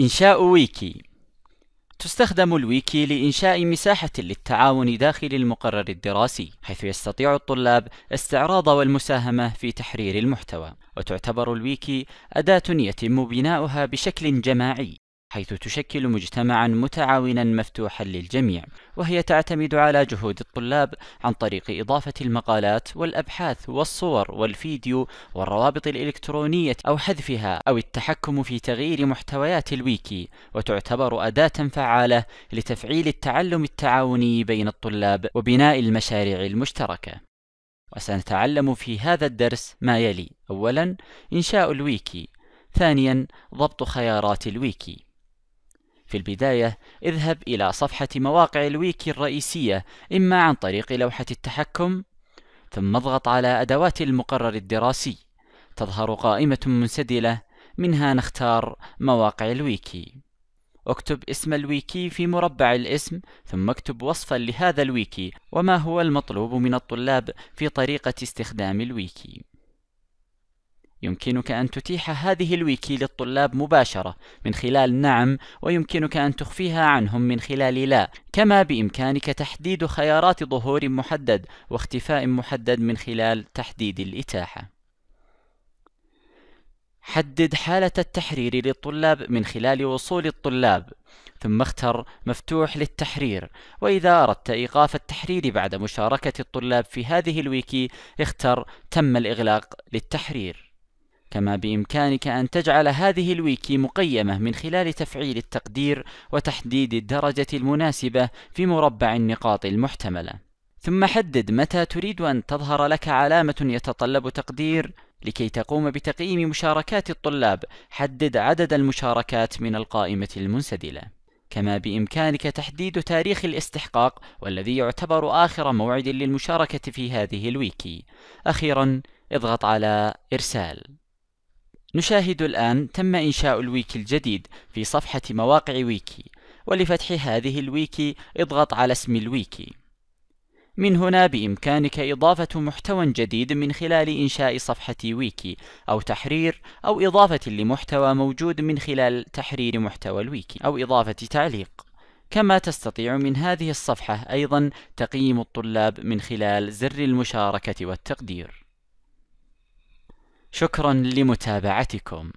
إنشاء ويكي تستخدم الويكي لإنشاء مساحة للتعاون داخل المقرر الدراسي، حيث يستطيع الطلاب استعراض والمساهمة في تحرير المحتوى، وتعتبر الويكي أداة يتم بناؤها بشكل جماعي حيث تشكل مجتمعا متعاونا مفتوحا للجميع وهي تعتمد على جهود الطلاب عن طريق إضافة المقالات والأبحاث والصور والفيديو والروابط الإلكترونية أو حذفها أو التحكم في تغيير محتويات الويكي وتعتبر أداة فعالة لتفعيل التعلم التعاوني بين الطلاب وبناء المشاريع المشتركة وسنتعلم في هذا الدرس ما يلي أولا إنشاء الويكي ثانيا ضبط خيارات الويكي في البداية اذهب إلى صفحة مواقع الويكي الرئيسية إما عن طريق لوحة التحكم ثم اضغط على أدوات المقرر الدراسي تظهر قائمة منسدلة منها نختار مواقع الويكي اكتب اسم الويكي في مربع الاسم ثم اكتب وصفا لهذا الويكي وما هو المطلوب من الطلاب في طريقة استخدام الويكي يمكنك أن تتيح هذه الويكي للطلاب مباشرة من خلال نعم ويمكنك أن تخفيها عنهم من خلال لا كما بإمكانك تحديد خيارات ظهور محدد واختفاء محدد من خلال تحديد الإتاحة حدد حالة التحرير للطلاب من خلال وصول الطلاب ثم اختر مفتوح للتحرير وإذا أردت إيقاف التحرير بعد مشاركة الطلاب في هذه الويكي اختر تم الإغلاق للتحرير كما بإمكانك أن تجعل هذه الويكي مقيمة من خلال تفعيل التقدير وتحديد الدرجة المناسبة في مربع النقاط المحتملة ثم حدد متى تريد أن تظهر لك علامة يتطلب تقدير لكي تقوم بتقييم مشاركات الطلاب حدد عدد المشاركات من القائمة المنسدلة كما بإمكانك تحديد تاريخ الاستحقاق والذي يعتبر آخر موعد للمشاركة في هذه الويكي أخيرا اضغط على إرسال نشاهد الآن تم إنشاء الويكي الجديد في صفحة مواقع ويكي ولفتح هذه الويكي اضغط على اسم الويكي من هنا بإمكانك إضافة محتوى جديد من خلال إنشاء صفحة ويكي أو تحرير أو إضافة لمحتوى موجود من خلال تحرير محتوى الويكي أو إضافة تعليق كما تستطيع من هذه الصفحة أيضا تقييم الطلاب من خلال زر المشاركة والتقدير شكرا لمتابعتكم